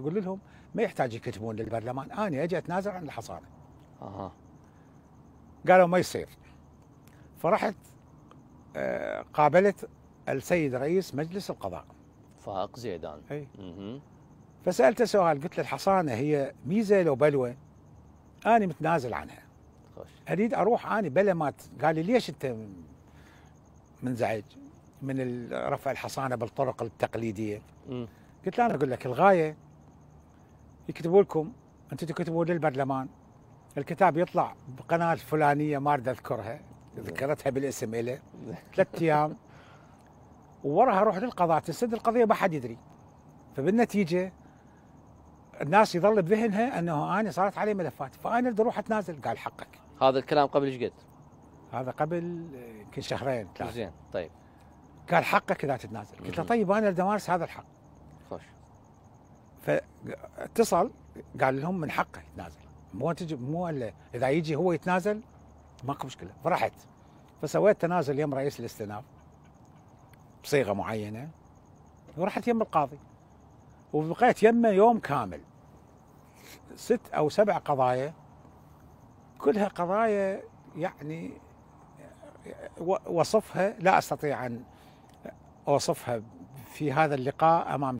اقول لهم ما يحتاج يكتبون للبرلمان انا اجي اتنازل عن الحصانه اها قالوا ما يصير فرحت آه، قابلت السيد رئيس مجلس القضاء فائق زيدان اي فسالته سؤال قلت له الحصانه هي ميزه لو بلوه؟ انا متنازل عنها خوش. اريد اروح انا بلا ما قال لي ليش انت منزعج من رفع الحصانه بالطرق التقليديه؟ م. قلت له انا اقول لك الغايه يكتبوا لكم انتم تكتبوا للبرلمان الكتاب يطلع بقناه فلانيه ما اريد اذكرها ذكرتها بالاسم إله ثلاث ايام ووراها اروح للقضاء تسد القضيه ما حد يدري فبالنتيجه الناس يظل بذهنها انه انا صارت علي ملفات فانا بدي اروح اتنازل قال حقك هذا الكلام قبل ايش قد؟ هذا قبل يمكن شهرين ثلاثه زين طيب قال حقك اذا تتنازل قلت له طيب انا بدي امارس هذا الحق خوش فاتصل قال لهم من حقه يتنازل مو تجي مو اذا يجي هو يتنازل ماكو مشكله فرحت فسويت تنازل يم رئيس الاستئناف بصيغه معينه ورحت يم القاضي وبقيت يمه يوم كامل ست او سبع قضايا كلها قضايا يعني وصفها لا استطيع ان اوصفها في هذا اللقاء امام